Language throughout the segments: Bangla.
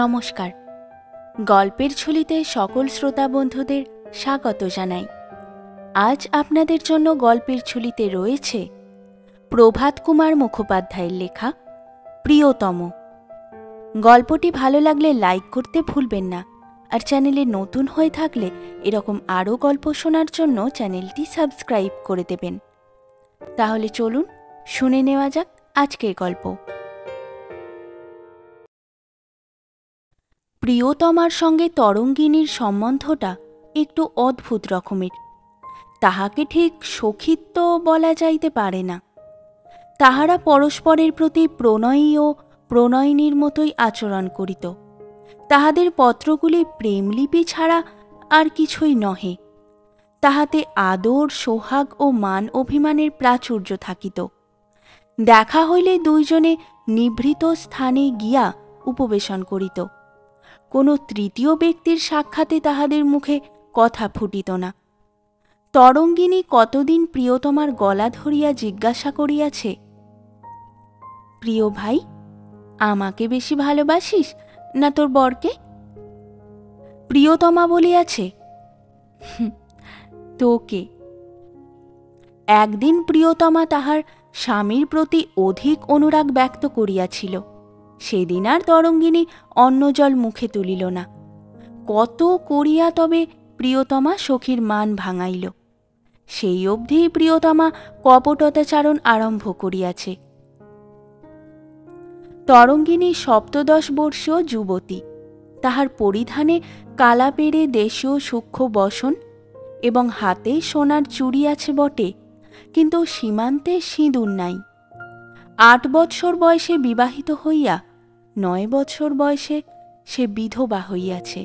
নমস্কার গল্পের ঝুলিতে সকল শ্রোতা বন্ধুদের স্বাগত জানাই আজ আপনাদের জন্য গল্পের ঝুলিতে রয়েছে প্রভাত কুমার মুখোপাধ্যায়ের লেখা প্রিয়তম গল্পটি ভালো লাগলে লাইক করতে ভুলবেন না আর চ্যানেলে নতুন হয়ে থাকলে এরকম আরও গল্প শোনার জন্য চ্যানেলটি সাবস্ক্রাইব করে দেবেন তাহলে চলুন শুনে নেওয়া যাক আজকের গল্প প্রিয়তমার সঙ্গে তরঙ্গিনীর সম্বন্ধটা একটু অদ্ভুত রকমের তাহাকে ঠিক সখিত্ব বলা যাইতে পারে না তাহারা পরস্পরের প্রতি প্রণয়ী ও প্রণয়িনীর মতোই আচরণ করিত তাহাদের পত্রগুলি প্রেমলিপি ছাড়া আর কিছুই নহে তাহাতে আদর সোহাগ ও মান অভিমানের প্রাচুর্য থাকিত দেখা হইলে দুইজনে নিভৃত স্থানে গিয়া উপবেশন করিত কোনো তৃতীয় ব্যক্তির সাক্ষাতে তাহাদের মুখে কথা ফুটিত না তরঙ্গিনী কতদিন প্রিয়তমার গলা ধরিয়া জিজ্ঞাসা করিয়াছে প্রিয় ভাই আমাকে বেশি ভালোবাসিস না তোর বরকে প্রিয়তমা বলিয়াছে তোকে একদিন প্রিয়তমা তাহার স্বামীর প্রতি অধিক অনুরাগ ব্যক্ত করিয়াছিল সেদিন আর তরঙ্গিনী অন্ন জল মুখে তুলিল না কত করিয়া তবে প্রিয়তমা সখীর মান ভাঙাইল সেই অবধি প্রিয়তমা কপটতাচারণ আরম্ভ করিয়াছে তরঙ্গিনী সপ্তদশ বর্ষীয় যুবতী তাহার পরিধানে কালা দেশীয় সূক্ষ্ম বসন এবং হাতে সোনার চুড়ি আছে বটে কিন্তু সীমান্তে সিঁদুর নাই আট বৎসর বয়সে বিবাহিত হইয়া নয় বছর বয়সে সে বিধবা হইয়াছে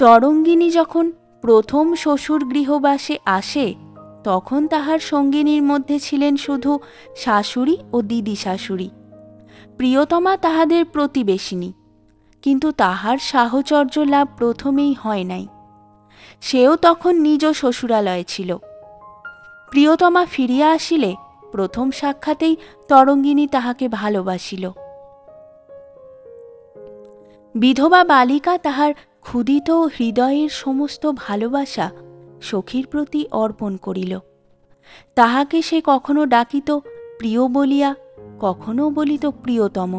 তরঙ্গিনী যখন প্রথম শ্বশুর গৃহবাসে আসে তখন তাহার সঙ্গিনীর মধ্যে ছিলেন শুধু শাশুড়ি ও দিদি শাশুড়ি প্রিয়তমা তাহাদের প্রতিবেশিনী কিন্তু তাহার সাহচর্য লাভ প্রথমেই হয় নাই সেও তখন নিজ শ্বশুরালয়ে ছিল প্রিয়তমা ফিরিয়া আসিলে প্রথম সাক্ষাতেই তরঙ্গিনী তাহাকে ভালোবাসিল বিধবা বালিকা তাহার ক্ষুদিত হৃদয়ের সমস্ত ভালোবাসা সখীর প্রতি অর্পণ করিল তাহাকে সে কখনো ডাকিত প্রিয় বলিয়া কখনো বলিত প্রিয়তম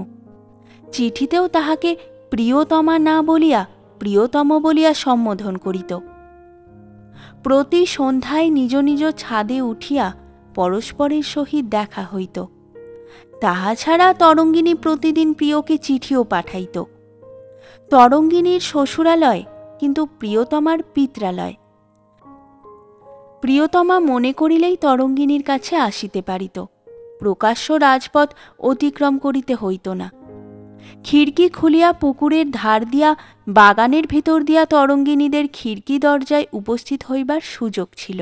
চিঠিতেও তাহাকে প্রিয়তমা না বলিয়া প্রিয়তম বলিয়া সম্বোধন করিত প্রতি সন্ধ্যায় নিজ নিজ ছাদে উঠিয়া পরস্পরের সহিত দেখা হইত তাহা ছাড়া তরঙ্গিনী প্রতিদিন প্রিয়কে চিঠিও পাঠাইত তরঙ্গিনীর শ্বশুরালয় কিন্তু প্রিয়তমার পিত্রালয় প্রিয়তমা মনে করিলেই তরঙ্গিনীর কাছে আসিতে পারিত প্রকাশ্য রাজপথ অতিক্রম করিতে হইত না খিড়কি খুলিয়া পুকুরের ধার দিয়া বাগানের ভেতর দিয়া তরঙ্গিনীদের খিড়কি দরজায় উপস্থিত হইবার সুযোগ ছিল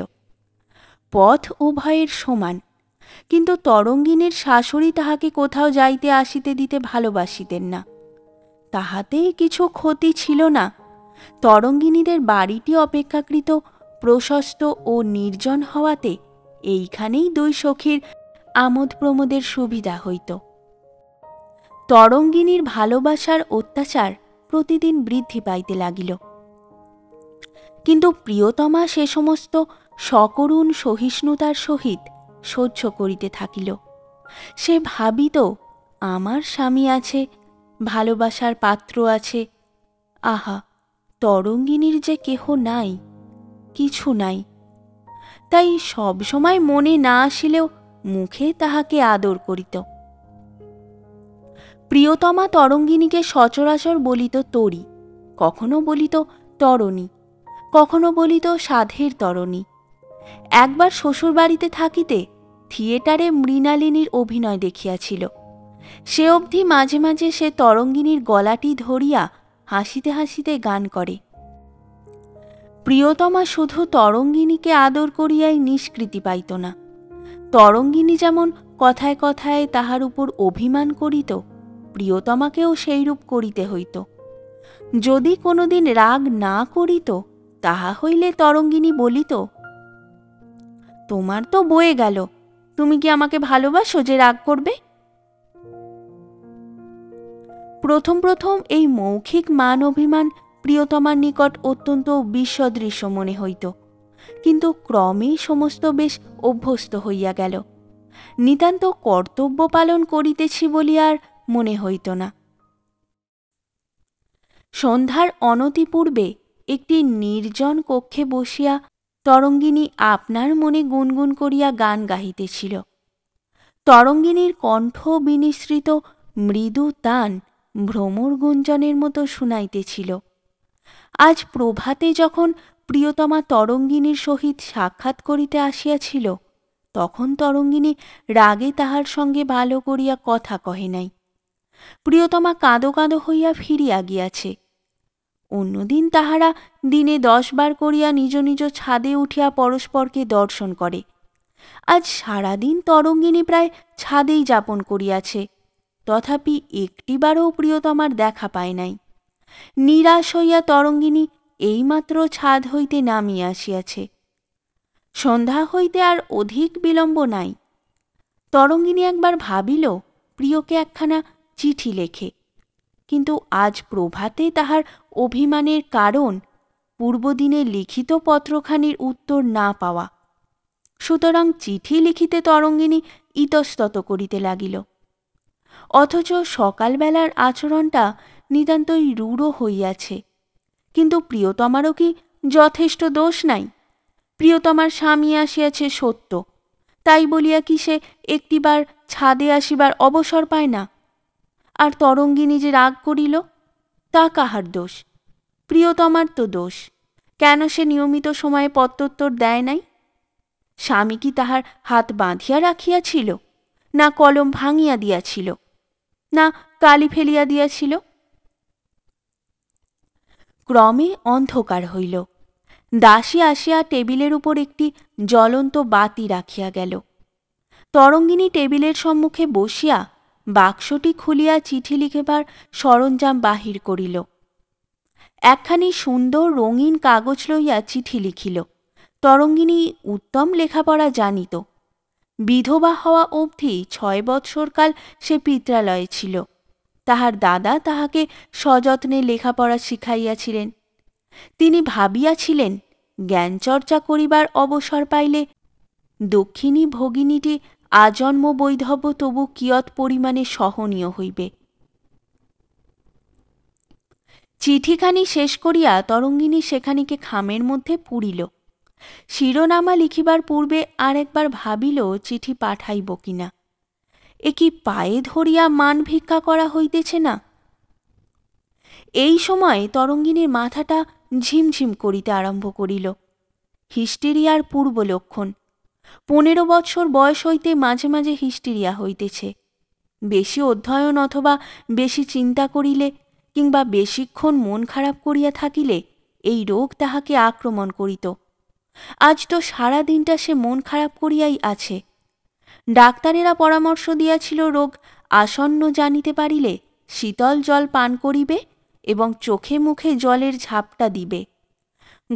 পথ উভয়ের সমান কিন্তু তরঙ্গিনীর শাশুড়ি তাহাকে কোথাও যাইতে আসিতে দিতে ভালোবাসিতেন না তাহাতেই কিছু ক্ষতি ছিল না তরঙ্গিনীদের বাড়িটি অপেক্ষাকৃত প্রশস্ত ও নির্জন হওয়াতে এইখানেই দুই সখীর আমোদ প্রমোদের সুবিধা হইত তরঙ্গিনীর ভালোবাসার অত্যাচার প্রতিদিন বৃদ্ধি পাইতে লাগিল কিন্তু প্রিয়তমা সে সমস্ত সকরুণ সহিষ্ণুতার সহিত সহ্য করিতে থাকিল সে ভাবিত আমার স্বামী আছে ভালোবাসার পাত্র আছে আহা তরঙ্গিনীর যে কেহ নাই কিছু নাই তাই সব সময় মনে না আসিলেও মুখে তাহাকে আদর করিত প্রিয়তমা তরঙ্গিনীকে সচরাচর বলিত তরি কখনো বলিত তরণী কখনো বলিত সাধের তরণী একবার শ্বশুরবাড়িতে থাকিতে থিয়েটারে মৃণালিনীর অভিনয় দেখিয়াছিল সে অবধি মাঝে মাঝে সে তরঙ্গিনীর গলাটি ধরিয়া হাসিতে হাসিতে গান করে প্রিয়তমা শুধু তরঙ্গিনীকে আদর করিয়াই নিষ্কৃতি পাইত না তরঙ্গিনী যেমন কথায় কথায় তাহার উপর অভিমান করিত প্রিয়তমাকেও সেইরূপ করিতে হইত যদি কোনোদিন রাগ না করিত তাহা হইলে তরঙ্গিনী বলিত তোমার তো বয়ে গেল তুমি কি আমাকে ভালোবাসো যে রাগ করবে প্রথম প্রথম এই মৌখিক মান অভিমান প্রিয়তমার নিকট অত্যন্ত বিশদৃশ্য মনে হইত কিন্তু ক্রমে সমস্ত বেশ অভ্যস্ত হইয়া গেল নিতান্ত কর্তব্য পালন করিতেছি বলিয়ার মনে হইত না সন্ধ্যার অনতিপূর্বে একটি নির্জন কক্ষে বসিয়া তরঙ্গিনী আপনার মনে গুনগুন করিয়া গান গাহিতেছিল তরঙ্গিনীর কণ্ঠ বিনিশ্রিত মৃদু তান ভ্রমর গুঞ্জনের মতো শুনাইতেছিল আজ প্রভাতে যখন প্রিয়তমা তরঙ্গিনীর সহিত সাক্ষাৎ করিতে আসিয়াছিল তখন তরঙ্গিনী রাগে তাহার সঙ্গে ভালো করিয়া কথা কহে নাই প্রিয়তমা কাঁদো কাঁদো হইয়া ফিরিয়া গিয়াছে অন্যদিন তাহারা দিনে দশবার করিয়া নিজ নিজ ছাদে উঠিয়া পরস্পরকে দর্শন করে আজ সারাদিন তরঙ্গিনী প্রায় ছাদেই যাপন করিয়াছে তথাপি একটিবারও প্রিয়তমার দেখা পায় নাই নিরাশ হইয়া তরঙ্গিনী এইমাত্র ছাদ হইতে নামিয়া আসিয়াছে সন্ধ্যা হইতে আর অধিক বিলম্ব নাই তরঙ্গিনী একবার ভাবিল প্রিয়কে একখানা চিঠি লেখে কিন্তু আজ প্রভাতে তাহার অভিমানের কারণ পূর্বদিনে লিখিত পত্রখানির উত্তর না পাওয়া সুতরাং চিঠি লিখিতে তরঙ্গিনী ইতস্তত করিতে লাগিল অথচ সকালবেলার আচরণটা নিতান্তই রূঢ় হইয়াছে কিন্তু প্রিয়তমারও কি যথেষ্ট দোষ নাই প্রিয়তমার স্বামী আসিয়াছে সত্য তাই বলিয়া কি সে একটিবার ছাদে আসিবার অবসর পায় না আর তরঙ্গিনী যে রাগ করিল তা কাহার দোষ প্রিয়তমার তো দোষ কেন সে নিয়মিত সময়ে পত্তোত্তর দেয় নাই স্বামী কি তাহার হাত বাঁধিয়া রাখিয়াছিল না কলম ভাঙিয়া দিয়াছিল না কালি ফেলিয়া দিয়াছিল ক্রমে অন্ধকার হইল দাসী আসিয়া টেবিলের উপর একটি জ্বলন্ত বাতি রাখিয়া গেল তরঙ্গিনী টেবিলের সম্মুখে বসিয়া বাক্সটি খুলিয়া চিঠি লিখিবার সরঞ্জাম বাহির করিল একখানি সুন্দর রঙিন কাগজ লইয়া চিঠি লিখিল তরঙ্গিনী উত্তম লেখাপড়া জানিত বিধবা হওয়া অবধি ছয় বৎসরকাল সে পিত্রালয়ে ছিল তাহার দাদা তাহাকে সযত্নে লেখাপড়া শিখাইয়াছিলেন তিনি ভাবিয়াছিলেন জ্ঞানচর্চা করিবার অবসর পাইলে দক্ষিণী ভগিনীটি আজন্ম বৈধব্য তবু কিয়ৎ পরিমাণে সহনীয় হইবে চিঠিখানি শেষ করিয়া তরঙ্গিনী সেখানিকে খামের মধ্যে পুরিল শিরোনামা লিখিবার পূর্বে আর একবার ভাবিল চিঠি পাঠাইব কিনা এ কি পায়ে ধরিয়া মান ভিক্ষা করা হইতেছে না এই সময় তরঙ্গিনীর মাথাটা ঝিমঝিম করিতে আরম্ভ করিল হিস্টেরিয়ার পূর্ব লক্ষণ পনেরো বৎসর বয়স হইতে মাঝে মাঝে হিস্টেরিয়া হইতেছে বেশি অধ্যয়ন অথবা বেশি চিন্তা করিলে কিংবা বেশিক্ষণ মন খারাপ করিয়া থাকিলে এই রোগ তাহাকে আক্রমণ করিত আজ তো সারা দিনটা সে মন খারাপ করিয়াই আছে ডাক্তারেরা পরামর্শ দিয়াছিল রোগ আসন্ন জানিতে পারিলে শীতল জল পান করিবে এবং চোখে মুখে জলের ঝাপটা দিবে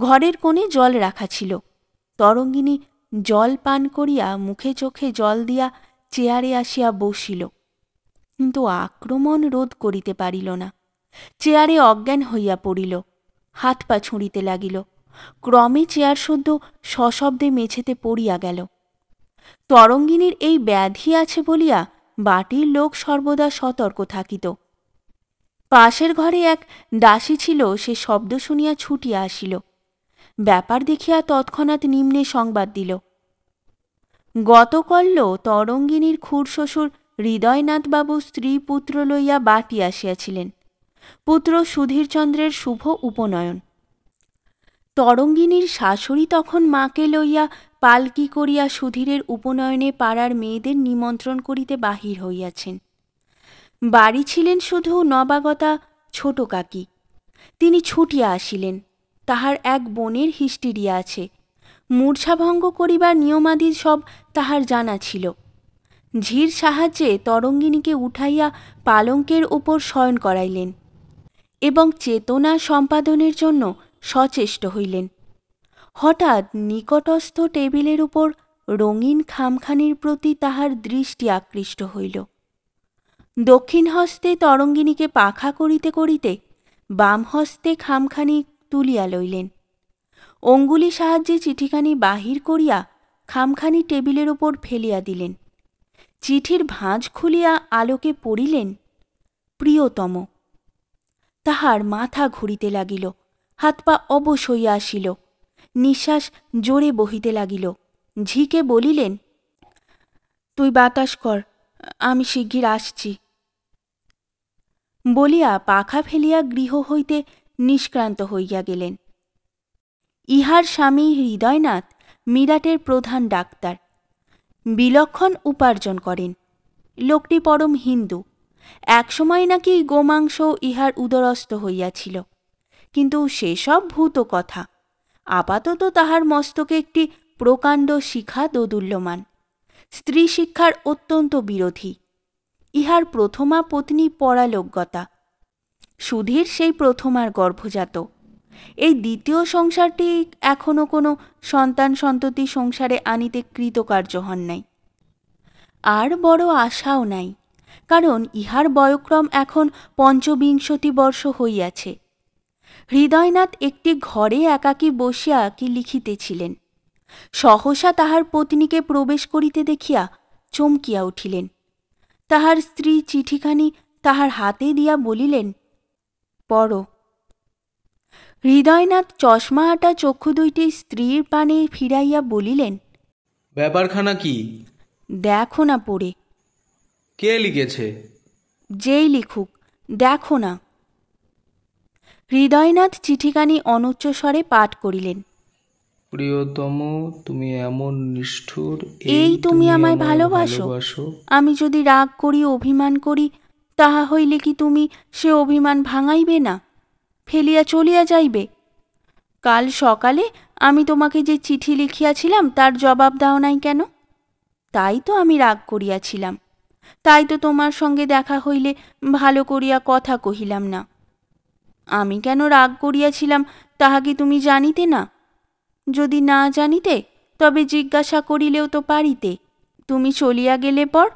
ঘরের কোণে জল রাখা ছিল তরঙ্গিনী জল পান করিয়া মুখে চোখে জল দিয়া চেয়ারে আসিয়া বসিল কিন্তু আক্রমণ রোধ করিতে পারিল না চেয়ারে অজ্ঞান হইয়া পড়িল হাত পা ছুঁড়িতে লাগিল ক্রমে চেয়ার সদ্য সশব্দে মেঝেতে পড়িয়া গেল তরঙ্গিনীর এই ব্যাধি আছে বলিয়া বাটির লোক সর্বদা সতর্ক থাকিত পাশের ঘরে এক দাসী ছিল সে শব্দ শুনিয়া ছুটিয়া আসিল ব্যাপার দেখিয়া তৎক্ষণাৎ নিম্নে সংবাদ দিল গতকল্য তরঙ্গিনীর খুড়শ্বশুর হৃদয়নাথবাবু স্ত্রী পুত্র লইয়া বাটি আসিয়াছিলেন পুত্র সুধীরচন্দ্রের শুভ উপনয়ন তরঙ্গিনীর শাশুড়ি তখন মাকে লইয়া পালকি করিয়া সুধীরের উপনয়নে পাড়ার মেয়েদের নিমন্ত্রণ করিতে বাহির হইয়াছেন বাড়ি ছিলেন শুধু নবাগতা ছোট কাকি তিনি ছুটিয়া আসিলেন তাহার এক বোনের হিস্টিরিয়া আছে মূর্ছাভঙ্গ করিবার নিয়মাদি সব তাহার জানা ছিল ঝির সাহায্যে তরঙ্গিনীকে উঠাইয়া পালঙ্কের উপর শয়ন করাইলেন এবং চেতনা সম্পাদনের জন্য সচেষ্ট হইলেন হঠাৎ নিকটস্থ টেবিলের উপর রঙিন খামখানির প্রতি তাহার দৃষ্টি আকৃষ্ট হইল দক্ষিণ হস্তে তরঙ্গিনীকে পাখা করিতে করিতে বাম হস্তে খামখানি তুলিয়া লইলেন অঙ্গুলি সাহায্যে চিঠিখানি বাহির করিয়া খামখানি টেবিলের উপর ফেলিয়া দিলেন চিঠির ভাঁজ খুলিয়া আলোকে পড়িলেন প্রিয়তম তাহার মাথা ঘুরিতে লাগিল হাত পা অবশ হইয়া আসিল নিঃশ্বাস জোরে বহিতে লাগিল ঝিকে বলিলেন তুই বাতাস কর আমি শিগগির আসছি বলিয়া পাখা ফেলিয়া গৃহ হইতে নিষ্ক্রান্ত হইয়া গেলেন ইহার স্বামী হৃদয়নাথ মিরাটের প্রধান ডাক্তার বিলক্ষণ উপার্জন করেন লোকটি পরম হিন্দু একসময় নাকি গোমাংস ইহার উদরস্থ হইয়াছিল কিন্তু সেসব ভূত কথা আপাতত তাহার মস্তকে একটি প্রকাণ্ড শিখা দোদুল্যমান স্ত্রী শিক্ষার অত্যন্ত বিরোধী ইহার প্রথমা পত্নী পরালোজ্ঞতা সুধীর সেই প্রথমার গর্ভজাত এই দ্বিতীয় সংসারটি এখনও কোনো সন্তান সন্ততি সংসারে আনিতে কৃতকার্য হন নাই আর বড় আশাও নাই কারণ ইহার বয়ক্রম এখন পঞ্চবিংশতি বর্ষ হইয়াছে হৃদয়নাথ একটি ঘরে একাকী বসিয়া কি লিখিতেছিলেন সহসা তাহার পত্নীকে প্রবেশ করিতে দেখিয়া চমকিয়া উঠিলেন তাহার স্ত্রী চিঠিখানি তাহার হাতে দিয়া বলিলেন পড় হৃদয়নাথ চশমা আটা চক্ষু দুইটি স্ত্রীর পানে ফিরাইয়া বলিলেন ব্যাপারখানা কি দেখো না পড়ে কে লিখেছে যেই লিখুক দেখো না হৃদয়নাথ চিঠিখানি অনুচ্চ স্বরে পাঠ করিলেন প্রিয়তম তুমি এমন নিষ্ঠুর এই তুমি আমায় ভালোবাসো আমি যদি রাগ করি অভিমান করি তাহা হইলে কি তুমি সে অভিমান ভাঙাইবে না ফেলিয়া চলিয়া যাইবে কাল সকালে আমি তোমাকে যে চিঠি লিখিয়াছিলাম তার জবাব দাও নাই কেন তাই তো আমি রাগ করিয়াছিলাম তাই তো তোমার সঙ্গে দেখা হইলে ভালো করিয়া কথা কহিলাম না আমি কেন রাগ করিয়াছিলাম তাহা কি তুমি জানিতে না যদি না জানিতে তবে জিজ্ঞাসা করিলেও তো পারিতে তুমি চলিয়া গেলে পর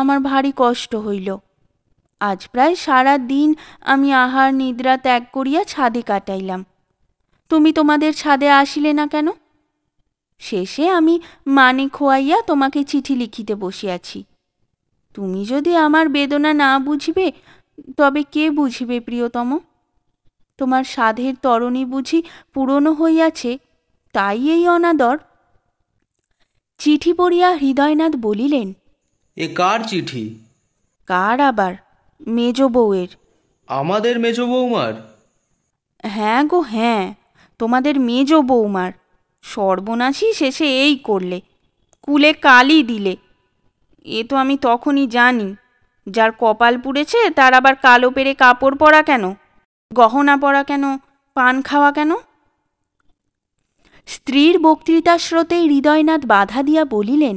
আমার ভারী কষ্ট হইল আজ প্রায় সারা দিন আমি আহার নিদ্রা ত্যাগ করিয়া ছাদে কাটাইলাম তুমি তোমাদের ছাদে আসিলে না কেন শেষে আমি মানে খোয়াইয়া তোমাকে চিঠি লিখিতে বসিয়াছি তুমি যদি আমার বেদনা না বুঝিবে তবে কে বুঝিবে প্রিয়তম তোমার সাধের তরণী বুঝি পুরনো হইয়াছে তাই এই অনাদর চিঠি পড়িয়া হৃদয়নাথ বলিলেন এ কার চিঠি কার আবার মেজ বউয়ের আমাদের মেজ বৌমার হ্যাঁ গো হ্যাঁ তোমাদের মেজ বৌমার সর্বনাশী শেষে এই করলে কুলে কালি দিলে এ তো আমি তখনই জানি যার কপাল পুড়েছে তার আবার কালো পেরে কাপড় পরা কেন গহনা পরা কেন পান খাওয়া কেন স্ত্রীর বক্তৃতা স্রোতে হৃদয়নাথ বাধা দিয়া বলিলেন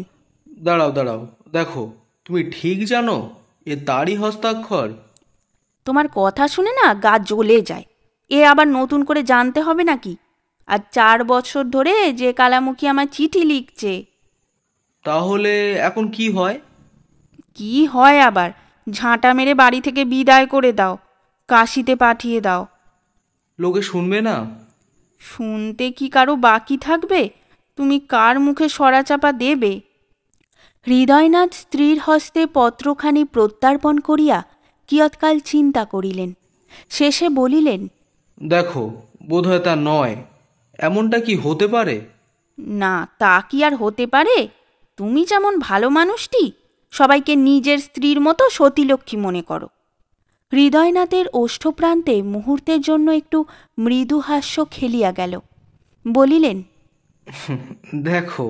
দাঁড়াও দাঁড়াও দেখো তুমি ঠিক জানো এ তারই হস্তাক্ষর তোমার কথা শুনে না গা জ্বলে যায় এ আবার নতুন করে জানতে হবে নাকি আর চার বছর ধরে যে কালামুখী আমার চিঠি লিখছে তাহলে এখন কি হয় কি হয় আবার ঝাঁটা মেরে বাড়ি থেকে বিদায় করে দাও কাশিতে পাঠিয়ে দাও লোকে শুনবে না শুনতে কি কারো বাকি থাকবে তুমি কার মুখে সরাচাপা দেবে হৃদয়নাথ স্ত্রীর হস্তে পত্রখানি প্রত্যার্পণ করিয়া কিয়ৎকাল চিন্তা করিলেন শেষে বলিলেন দেখো বোধহয় তা নয় এমনটা কি হতে পারে না তা কি আর হতে পারে তুমি যেমন ভালো মানুষটি সবাইকে নিজের স্ত্রীর মতো সতীলক্ষ্মী মনে করো হৃদয়নাথের ওষ্ঠপ্রান্তে মুহূর্তের জন্য একটু মৃদু হাস্য খেলিয়া গেল বলিলেন দেখো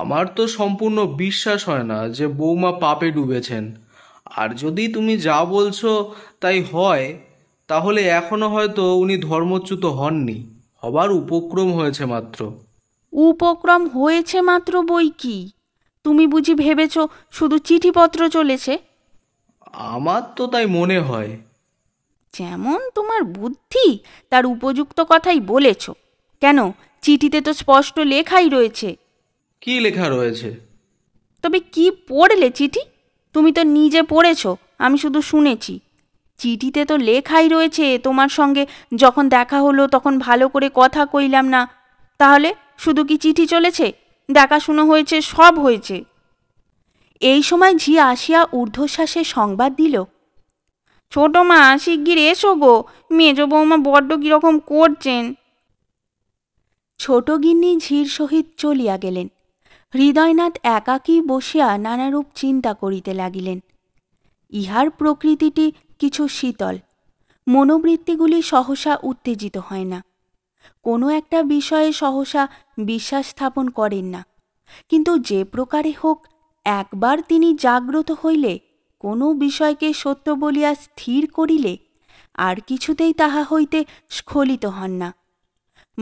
আমার তো সম্পূর্ণ বিশ্বাস হয় না যে বৌমা পাপে ডুবেছেন আর যদি তুমি যা বলছো তাই হয় তাহলে এখনো হয়তো উনি ধর্মচ্যুত হননি হবার উপক্রম হয়েছে মাত্র উপক্রম হয়েছে মাত্র বই কি তুমি বুঝি ভেবেছ শুধু চিঠিপত্র চলেছে আমার তো তাই মনে হয় যেমন তোমার বুদ্ধি তার উপযুক্ত কথাই বলেছ কেন চিঠিতে তো স্পষ্ট লেখাই রয়েছে কি লেখা রয়েছে তবে কি পড়লে চিঠি তুমি তো নিজে পড়েছ আমি শুধু শুনেছি চিঠিতে তো লেখাই রয়েছে তোমার সঙ্গে যখন দেখা হলো তখন ভালো করে কথা কইলাম না তাহলে শুধু কি চিঠি চলেছে দেখাশুনো হয়েছে সব হয়েছে এই সময় ঝি আসিয়া ঊর্ধ্বশ্বাসে সংবাদ দিল ছোট মা শিগগির এসো গো মেজ বৌমা বড্ড কীরকম করছেন ছোট গিন্নি ঝির সহিত চলিয়া গেলেন হৃদয়নাথ একাকী বসিয়া নানারূপ চিন্তা করিতে লাগিলেন ইহার প্রকৃতিটি কিছু শীতল মনোবৃত্তিগুলি সহসা উত্তেজিত হয় না কোনো একটা বিষয়ে সহসা বিশ্বাস স্থাপন করেন না কিন্তু যে প্রকারে হোক একবার তিনি জাগ্রত হইলে কোনো বিষয়কে সত্য বলিয়া স্থির করিলে আর কিছুতেই তাহা হইতে স্খলিত হন না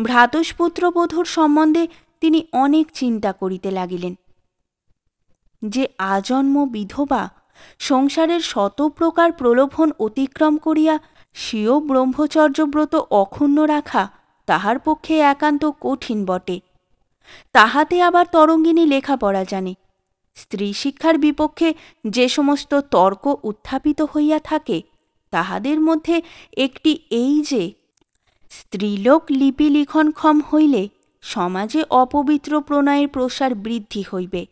ভ্রাতস্পুত্রবধূর সম্বন্ধে তিনি অনেক চিন্তা করিতে লাগিলেন যে আজন্ম বিধবা সংসারের শত প্রকার প্রলোভন অতিক্রম করিয়া স্বীয় ব্রহ্মচর্যব্রত অক্ষুণ্ণ রাখা তাহার পক্ষে একান্ত কঠিন বটে তাহাতে আবার তরঙ্গিনী লেখাপড়া জানে স্ত্রী শিক্ষার বিপক্ষে যে সমস্ত তর্ক উত্থাপিত হইয়া থাকে তাহাদের মধ্যে একটি এই যে স্ত্রীলোক লিপি লিখনক্ষম হইলে সমাজে অপবিত্র প্রণয়ের প্রসার বৃদ্ধি হইবে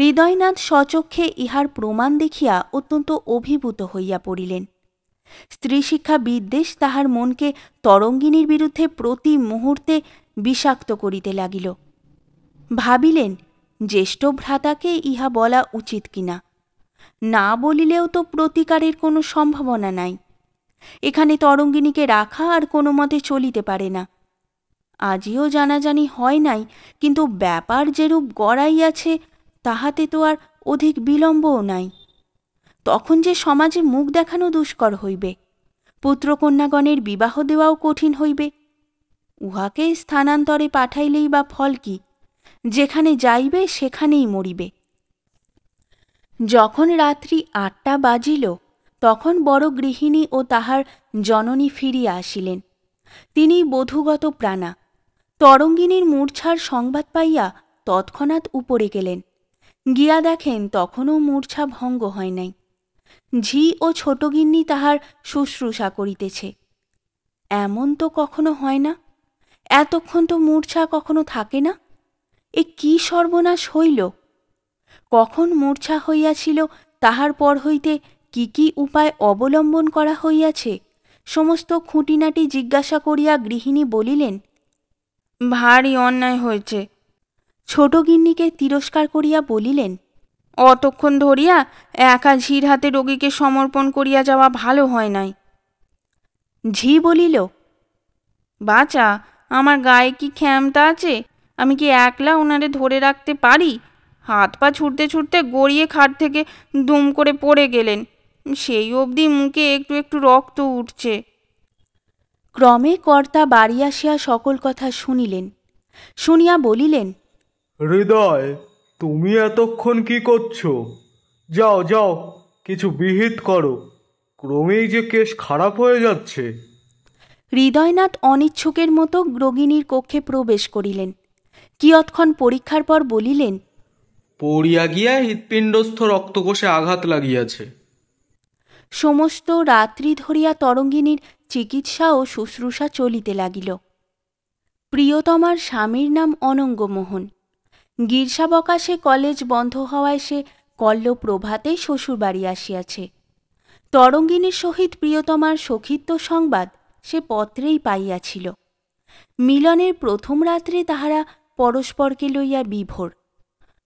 হৃদয়নাথ সচক্ষে ইহার প্রমাণ দেখিয়া অত্যন্ত অভিভূত হইয়া পড়িলেন স্ত্রী শিক্ষা বিদ্বেষ তাহার মনকে তরঙ্গিনীর বিরুদ্ধে প্রতি মুহূর্তে বিষাক্ত করিতে লাগিল ভাবিলেন জ্যেষ্ঠ ভ্রাতাকে ইহা বলা উচিত কিনা না বলিলেও তো প্রতিকারের কোনো সম্ভাবনা নাই এখানে তরঙ্গিনীকে রাখা আর কোনো মতে চলিতে পারে না আজিও জানাজানি হয় নাই কিন্তু ব্যাপার যেরূপ গড়াইয়াছে তাহাতে তো আর অধিক বিলম্বও নাই তখন যে সমাজে মুখ দেখানো দুষ্কর হইবে পুত্রকন্যাগণের বিবাহ দেওয়াও কঠিন হইবে উহাকে স্থানান্তরে পাঠাইলেই বা ফল কি যেখানে যাইবে সেখানেই মরিবে যখন রাত্রি আটটা বাজিল তখন বড় গৃহিণী ও তাহার জননী ফিরিয়া আসিলেন তিনি বধুগত প্রাণা তরঙ্গিনীর মূর্ছার সংবাদ পাইয়া তৎক্ষণাৎ উপরে গেলেন গিয়া দেখেন তখনও মূর্ছা ভঙ্গ হয় নাই ঝি ও ছোটগিন্নি তাহার শুশ্রূষা করিতেছে এমন তো কখনো হয় না এতক্ষণ তো মূর্ছা কখনো থাকে না এ কি সর্বনাশ হইল কখন মূর্ছা হইয়াছিল তাহার পর হইতে কি কি উপায় অবলম্বন করা হইয়াছে সমস্ত খুঁটিনাটি জিজ্ঞাসা করিয়া গৃহিণী বলিলেন ভারী অন্যায় হয়েছে ছোট গিন্নিকে তিরস্কার করিয়া বলিলেন অতক্ষণ ধরিয়া একা ঝির হাতে রোগীকে সমর্পণ করিয়া যাওয়া ভালো হয় নাই ঝি বলিল বাচা আমার গায়ে কি ক্ষমতা আছে আমি কি একলা ওনারে ধরে রাখতে পারি হাত পা ছুটতে ছুটতে গড়িয়ে খাট থেকে দুম করে পড়ে গেলেন সেই অবধি মুখে একটু একটু রক্ত উঠছে ক্রমে কর্তা বাড়ি আসিয়া সকল কথা শুনিলেন শুনিয়া বলিলেন হৃদয় তুমি এতক্ষণ কি করছো যাও যাও কিছু বিহিত করো ক্রমেই যে কেশ খারাপ হয়ে যাচ্ছে হৃদয়নাথ অনিচ্ছুকের মতো রোগিণীর কক্ষে প্রবেশ করিলেন কিয়ৎক্ষণ পরীক্ষার পর বলিলেন পড়িয়া গিয়া হৃৎপিণ্ডস্থ রক্তকোষে আঘাত লাগিয়াছে সমস্ত রাত্রি ধরিয়া তরঙ্গিনীর চিকিৎসা ও শুশ্রূষা চলিতে লাগিল প্রিয়তমার স্বামীর নাম অনঙ্গমোহন গীর্ষাবকাশে কলেজ বন্ধ হওয়ায় সে কল্ল প্রভাতে শ্বশুরবাড়ি আসিয়াছে তরঙ্গিনীর সহিত প্রিয়তমার সখিত্ব সংবাদ সে পত্রেই পাইয়াছিল মিলনের প্রথম রাত্রে তাহারা পরস্পরকে লইয়া বিভোর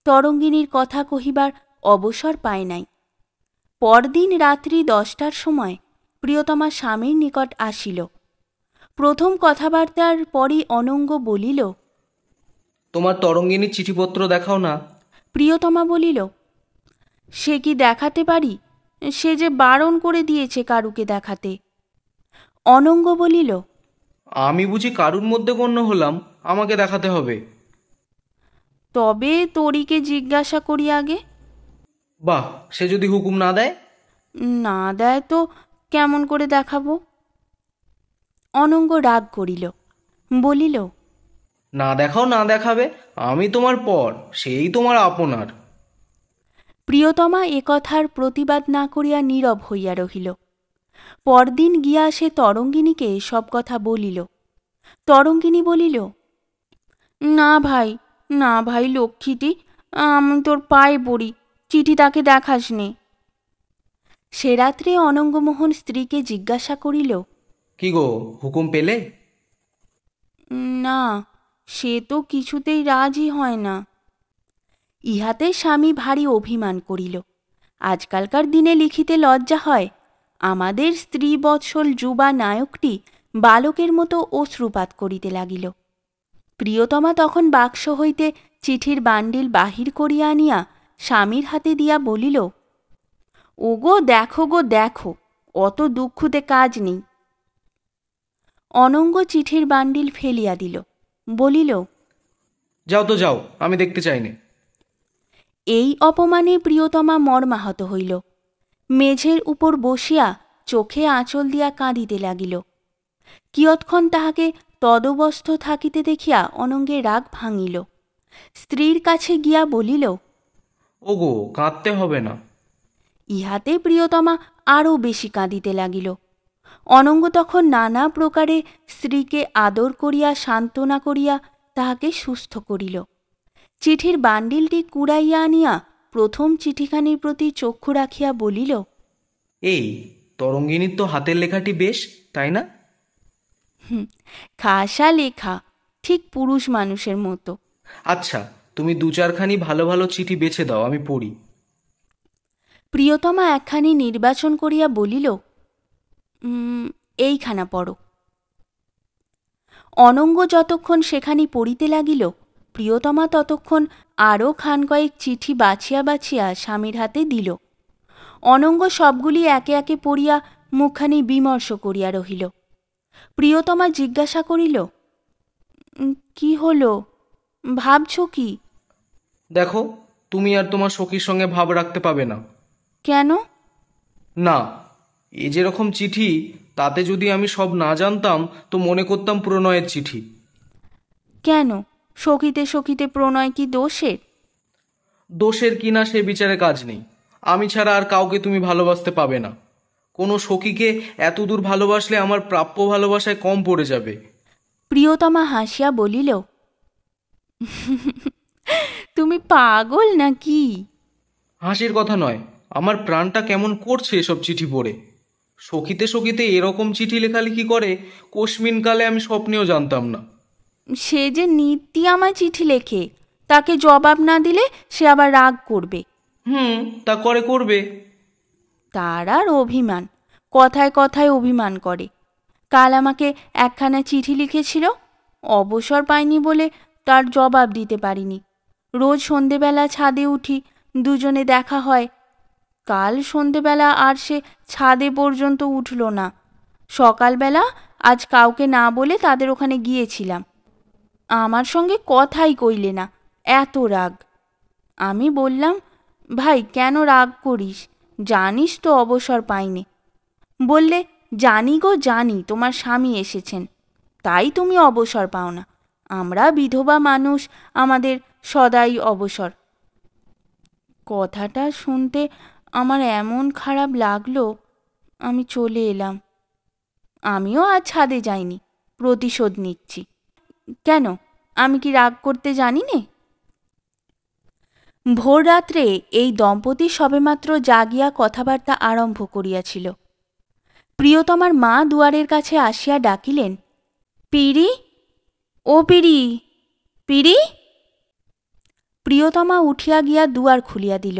তরঙ্গিনীর কথা কহিবার অবসর পায় নাই পরদিন রাত্রি দশটার সময় প্রিয়তমা স্বামীর নিকট আসিল প্রথম কথাবার্তার পরই অনঙ্গ বলিল তোমার তরঙ্গিনীর চিঠিপত্র দেখাও না প্রিয়তমা বলিল সে কি দেখাতে পারি সে যে বারণ করে দিয়েছে কারুকে দেখাতে অনঙ্গ বলিল আমি বুঝি কারুর মধ্যে গণ্য হলাম আমাকে দেখাতে হবে তবে তরিকে জিজ্ঞাসা করি আগে বাহ সে যদি হুকুম না দেয় না দেয় তো কেমন করে দেখাবো অনঙ্গ রাগ করিল বলিল না দেখাও না দেখাবে আমি তোমার পর সেই তোমার আপনার প্রিয়তমা একথার প্রতিবাদ না করিয়া নীরব হইয়া রহিল পরদিন গিয়া সে তরঙ্গিনীকে সব কথা বলিল তরঙ্গিনী বলিল না ভাই না ভাই লক্ষ্মীটি আমি তোর পায়ে পড়ি চিঠি তাকে দেখাস নে সে রাত্রে অনঙ্গমোহন স্ত্রীকে জিজ্ঞাসা করিল কি গো হুকুম পেলে না সে তো কিছুতেই রাজি হয় না ইহাতে স্বামী ভারী অভিমান করিল আজকালকার দিনে লিখিতে লজ্জা হয় আমাদের স্ত্রী বৎসল যুবা নায়কটি বালকের মতো অশ্রুপাত করিতে লাগিল প্রিয়তমা তখন বাক্স হইতে চিঠির বান্ডিল বাহির করিয়া আনিয়া স্বামীর হাতে দিয়া বলিল ওগো দেখো গো দেখো অত দুঃখতে কাজ নেই অনঙ্গ চিঠির বান্ডিল ফেলিয়া দিল বলিল যাও তো যাও আমি দেখতে চাইনি এই অপমানে প্রিয়তমা মর্মাহত হইল মেঝের উপর বসিয়া চোখে আঁচল দিয়া কাঁদিতে লাগিল কিয়ৎক্ষণ তাহাকে তদবস্থ থাকিতে দেখিয়া অনঙ্গে রাগ ভাঙিল স্ত্রীর কাছে গিয়া বলিল ওগো কাঁদতে হবে না ইহাতে প্রিয়তমা আরও বেশি কাঁদিতে লাগিল অনঙ্গ তখন নানা প্রকারে স্ত্রীকে আদর করিয়া সান্ত্বনা করিয়া তাহাকে সুস্থ করিল চিঠির বান্ডিলটি কুড়াইয়া আনিয়া প্রথম চিঠিখানির প্রতি চক্ষু রাখিয়া বলিল এই তরঙ্গিনীর তো হাতের লেখাটি বেশ তাই না খাসা লেখা ঠিক পুরুষ মানুষের মতো আচ্ছা তুমি দু চারখানি ভালো ভালো চিঠি বেছে দাও আমি পড়ি প্রিয়তমা একখানি নির্বাচন করিয়া বলিল এইখানা পড়ো অনঙ্গ যতক্ষণ সেখানি পড়িতে লাগিল প্রিয়তমা ততক্ষণ আরও খান কয়েক চিঠি বাছিয়া বাছিয়া স্বামীর হাতে দিল অনঙ্গ সবগুলি একে একে পড়িয়া মুখখানি বিমর্ষ করিয়া রহিল প্রিয়তমা জিজ্ঞাসা করিল কি হলো ভাবছ কি দেখো তুমি আর তোমার সখীর সঙ্গে ভাব রাখতে পাবে না কেন না এ যেরকম চিঠি তাতে যদি আমি সব না জানতাম তো মনে করতাম প্রণয়ের চিঠি কেন সখীতে সখীতে প্রণয় কি দোষের দোষের কিনা সে বিচারে কাজ নেই আমি ছাড়া আর কাউকে তুমি ভালোবাসতে পাবে না কোনো সখীকে এতদূর ভালোবাসলে আমার প্রাপ্য ভালোবাসায় কম পড়ে যাবে প্রিয়তমা হাসিয়া বলিল তুমি পাগল নাকি হাসির কথা নয় আমার প্রাণটা কেমন করছে এসব চিঠি পড়ে সখীতে সখীতে এরকম চিঠি লেখালেখি করে কালে আমি স্বপ্নেও জানতাম না সে যে নিত্যি আমার চিঠি লেখে তাকে জবাব না দিলে সে আবার রাগ করবে হুম তা করে করবে তার আর অভিমান কথায় কথায় অভিমান করে কাল আমাকে একখানা চিঠি লিখেছিল অবসর পাইনি বলে তার জবাব দিতে পারিনি রোজ সন্ধেবেলা ছাদে উঠি দুজনে দেখা হয় কাল সন্ধেবেলা আর সে ছাদে পর্যন্ত উঠল না সকালবেলা আজ কাউকে না বলে তাদের ওখানে গিয়েছিলাম আমার সঙ্গে কথাই কইলে না এত রাগ আমি বললাম ভাই কেন রাগ করিস জানিস তো অবসর পাইনি বললে জানি গো জানি তোমার স্বামী এসেছেন তাই তুমি অবসর পাও না আমরা বিধবা মানুষ আমাদের সদাই অবসর কথাটা শুনতে আমার এমন খারাপ লাগলো আমি চলে এলাম আমিও আর ছাদে যাইনি প্রতিশোধ নিচ্ছি কেন আমি কি রাগ করতে জানি না ভোররাত্রে এই দম্পতি সবেমাত্র জাগিয়া কথাবার্তা আরম্ভ করিয়াছিল প্রিয়তমার মা দুয়ারের কাছে আসিয়া ডাকিলেন পিড়ি ও পিড়ি পিড়ি প্রিয়তমা উঠিয়া গিয়া দুয়ার খুলিয়া দিল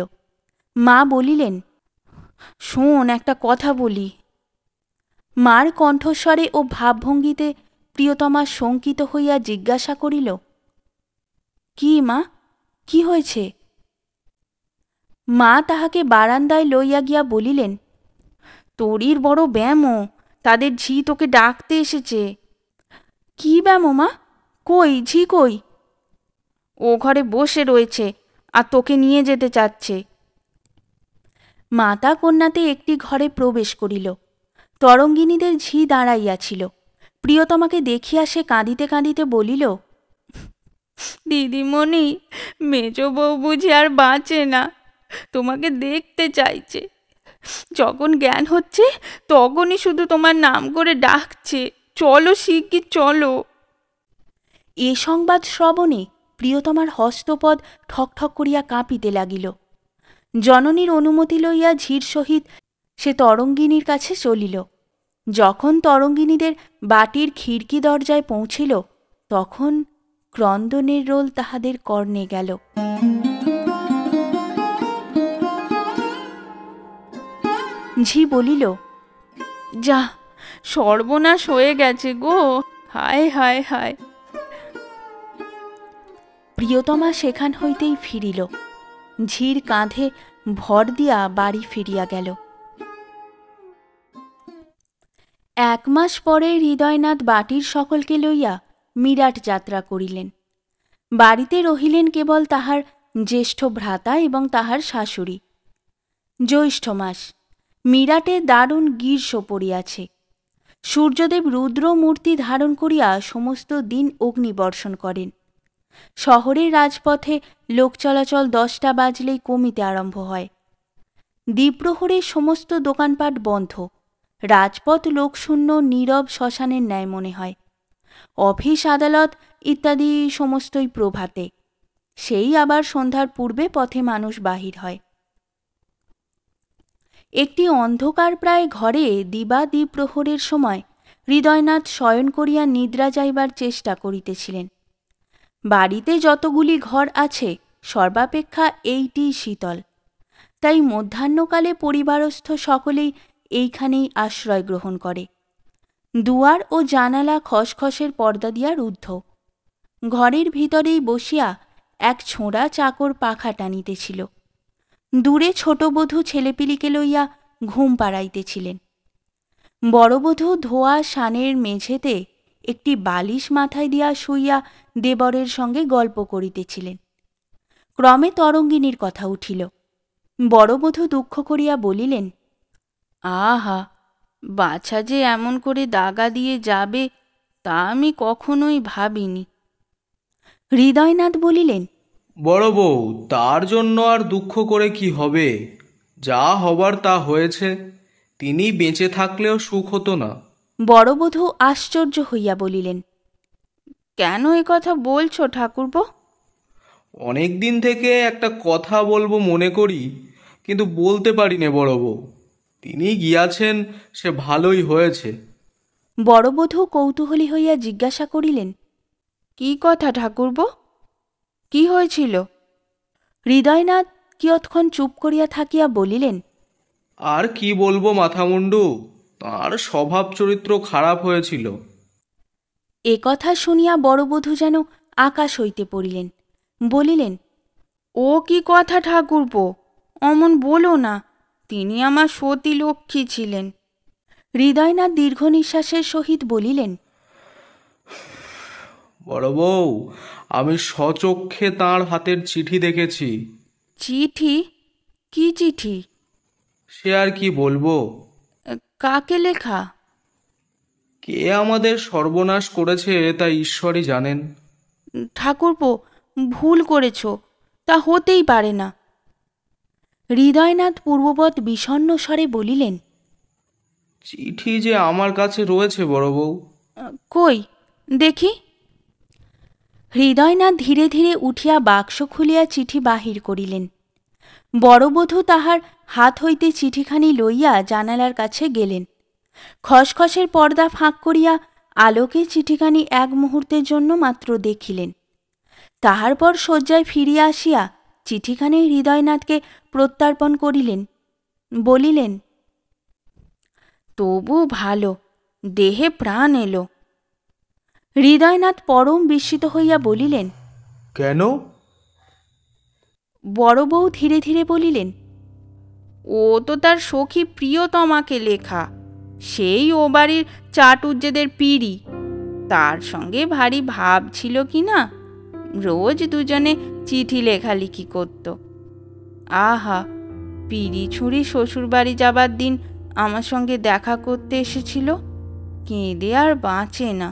মা বলিলেন শোন একটা কথা বলি মার কণ্ঠস্বরে ও ভাবভঙ্গিতে প্রিয়তমা শঙ্কিত হইয়া জিজ্ঞাসা করিল কি মা কি হয়েছে মা তাহাকে বারান্দায় লইয়া গিয়া বলিলেন তোরির বড় ব্যামো তাদের ঝি তোকে ডাকতে এসেছে কি ব্যামো মা কই ঝি কই ও ঘরে বসে রয়েছে আর তোকে নিয়ে যেতে চাচ্ছে মাতা কন্যাতে একটি ঘরে প্রবেশ করিল তরঙ্গিনীদের ঝি দাঁড়াইয়াছিল প্রিয়তমাকে দেখিয়া সে কাঁদিতে কাঁদিতে বলিল দিদিমণি মেজ বউ বুঝি আর বাঁচে না তোমাকে দেখতে চাইছে যখন জ্ঞান হচ্ছে তখনই শুধু তোমার নাম করে ডাকছে চলো শিখি চলো এ সংবাদ শ্রবণে প্রিয়তমার হস্তপদ ঠকঠক করিয়া কাঁপিতে লাগিল জননীর অনুমতি লইয়া ঝির সহিত সে তরঙ্গিনীর কাছে চলিল যখন তরঙ্গিনীদের বাটির খিড়কি দরজায় পৌঁছিল তখন ক্রন্দনের রোল তাহাদের কর্ণে গেল ঝি বলিল যা সর্বনাশ হয়ে গেছে গো হায় হায় হায় প্রিয়তমা সেখান হইতেই ফিরিল ঝির কাঁধে ভর দিয়া বাড়ি ফিরিয়া গেল এক মাস পরে হৃদয়নাথ বাটির সকলকে লইয়া মিরাট যাত্রা করিলেন বাড়িতে রহিলেন কেবল তাহার জ্যেষ্ঠ ভ্রাতা এবং তাহার শাশুড়ি জ্যৈষ্ঠ মাস মিরাটে দারুণ গ্রীষ্ম পড়িয়াছে সূর্যদেব রুদ্র মূর্তি ধারণ করিয়া সমস্ত দিন অগ্নিবর্ষণ করেন শহরের রাজপথে লোক চলাচল দশটা বাজলেই কমিতে আরম্ভ হয় দ্বীপ্রহরে সমস্ত দোকানপাট বন্ধ রাজপথ লোকশূন্য নীরব শ্মশানের ন্যায় মনে হয় অফিস আদালত ইত্যাদি সমস্তই প্রভাতে সেই আবার সন্ধ্যার পূর্বে পথে মানুষ বাহির হয় একটি অন্ধকার প্রায় ঘরে দিবা প্রহরের সময় হৃদয়নাথ শয়ন করিয়া নিদ্রা যাইবার চেষ্টা করিতেছিলেন বাড়িতে যতগুলি ঘর আছে সর্বাপেক্ষা এইটি শীতল তাই মধ্যাহ্নকালে পরিবারস্থ সকলেই এইখানেই আশ্রয় গ্রহণ করে দুয়ার ও জানালা খসখসের পর্দা দিয়া রুদ্ধ ঘরের ভিতরেই বসিয়া এক ছোঁড়া চাকর পাখা টানিতেছিল দূরে ছোটবধূ ছেলেপিলিকে লইয়া ঘুম পাড়াইতেছিলেন বড়বধূ ধোয়া সানের মেঝেতে একটি বালিশ মাথায় দিয়া শুইয়া দেবরের সঙ্গে গল্প করিতেছিলেন ক্রমে তরঙ্গিনীর কথা উঠিল বড়বধূ দুঃখ করিয়া বলিলেন আহা বাছা যে এমন করে দাগা দিয়ে যাবে তা আমি কখনোই ভাবিনি হৃদয়নাথ বলিলেন বড় বউ তার জন্য আর দুঃখ করে কি হবে যা হবার তা হয়েছে তিনি বেঁচে থাকলেও সুখ হতো না বড়বধূ আশ্চর্য হইয়া বলিলেন কেন এ কথা বলছো ঠাকুরপো অনেক দিন থেকে একটা কথা বলবো মনে করি কিন্তু বলতে পারি নে বড় বউ তিনি গিয়াছেন সে ভালোই হয়েছে বড়বধূ কৌতূহলী হইয়া জিজ্ঞাসা করিলেন কি কথা ঠাকুরপো কি হয়েছিল হৃদয়নাথ কিয়ৎক্ষণ চুপ করিয়া থাকিয়া বলিলেন আর কি বলবো মাথামুন্ডু তার স্বভাব চরিত্র খারাপ হয়েছিল এ কথা শুনিয়া বড়বধূ যেন আকাশ হইতে পড়িলেন বলিলেন ও কি কথা ঠাকুরপো অমন বলো না তিনি আমার সতী লক্ষ্মী ছিলেন হৃদয়নাথ দীর্ঘ নিঃশ্বাসের সহিত বলিলেন বড় বউ আমি সচক্ষে তার হাতের চিঠি দেখেছি চিঠি কি চিঠি সে আর কি বলবো কাকে লেখা কে আমাদের সর্বনাশ করেছে তা ঈশ্বরই জানেন ঠাকুরপো ভুল করেছ তা হতেই পারে না হৃদয়নাথ পূর্ববৎ বিষণ্ন স্বরে বলিলেন চিঠি যে আমার কাছে রয়েছে বড় বউ কই দেখি হৃদয়নাথ ধীরে ধীরে উঠিয়া বাক্স খুলিয়া চিঠি বাহির করিলেন বড়বধূ তাহার হাত হইতে চিঠিখানি লইয়া জানালার কাছে গেলেন খসখসের পর্দা ফাঁক করিয়া আলোকে চিঠিখানি এক মুহূর্তের জন্য মাত্র দেখিলেন তাহার পর শয্যায় ফিরিয়া আসিয়া চিঠিখানি হৃদয়নাথকে প্রত্যার্পণ করিলেন বলিলেন তবু ভালো দেহে প্রাণ এলো হৃদয়নাথ পরম বিস্মিত হইয়া বলিলেন কেন বড় বউ ধীরে ধীরে বলিলেন ও তো তার সখী প্রিয়তমাকে লেখা সেই ও বাড়ির চাটুর্যেদের পিড়ি তার সঙ্গে ভারী ভাব ছিল কি না রোজ দুজনে চিঠি লেখালেখি করত আহা পিড়ি ছুঁড়ি শ্বশুরবাড়ি যাবার দিন আমার সঙ্গে দেখা করতে এসেছিল কেঁদে আর বাঁচে না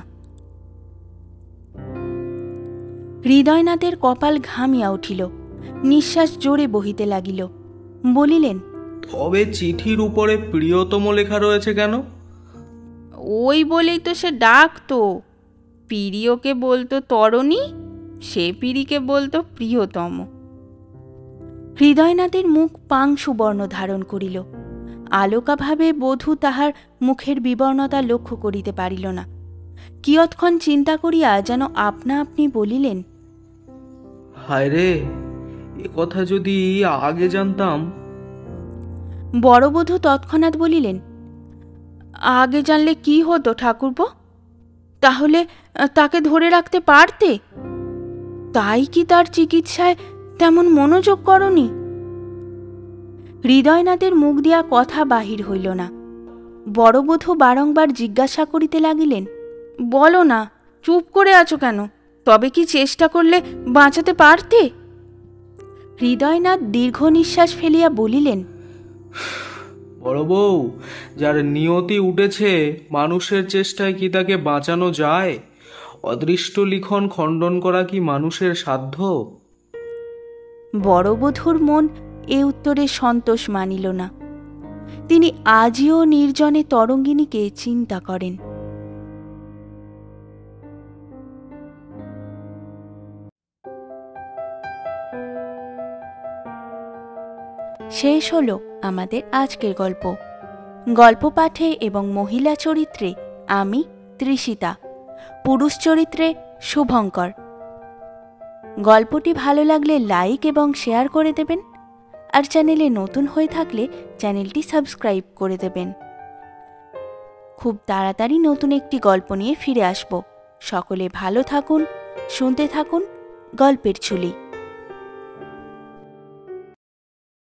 হৃদয়নাথের কপাল ঘামিয়া উঠিল নিঃশ্বাস জোরে বহিতে লাগিল বলিলেন তবে চিঠির উপরে প্রিয়তম লেখা রয়েছে কেন ওই বলেই তো সে ডাকতো প্রিয়কে বলতো তরণী সে পিড়িকে বলতো প্রিয়তম হৃদয়নাথের মুখ পাংশু বর্ণ ধারণ করিল আলোকাভাবে বধূ তাহার মুখের বিবর্ণতা লক্ষ্য করিতে পারিল না কিয়ৎক্ষণ চিন্তা করিয়া যেন আপনা আপনি বলিলেন হায় রে এ কথা যদি আগে জানতাম বড়বধূ তৎক্ষণাৎ বলিলেন আগে জানলে কি হতো ঠাকুরপো তাহলে তাকে ধরে রাখতে পারতে তাই কি তার চিকিৎসায় তেমন মনোযোগ করনি হৃদয়নাথের মুখ দিয়া কথা বাহির হইল না বড়বধূ বারংবার জিজ্ঞাসা করিতে লাগিলেন বলো না চুপ করে আছো কেন তবে কি চেষ্টা করলে বাঁচাতে পারতে হৃদয়নাথ দীর্ঘ নিঃশ্বাস ফেলিয়া বলিলেন বড় বউ যার নিয়তি উঠেছে মানুষের চেষ্টায় কি তাকে বাঁচানো যায় অদৃষ্ট লিখন খণ্ডন করা কি মানুষের সাধ্য বড়বধুর মন এ উত্তরে সন্তোষ মানিল না তিনি আজিও নির্জনে তরঙ্গিনীকে চিন্তা করেন শেষ হল আমাদের আজকের গল্প গল্প পাঠে এবং মহিলা চরিত্রে আমি ত্রিশিতা পুরুষ চরিত্রে শুভঙ্কর গল্পটি ভালো লাগলে লাইক এবং শেয়ার করে দেবেন আর চ্যানেলে নতুন হয়ে থাকলে চ্যানেলটি সাবস্ক্রাইব করে দেবেন খুব তাড়াতাড়ি নতুন একটি গল্প নিয়ে ফিরে আসব সকলে ভালো থাকুন শুনতে থাকুন গল্পের ঝুলি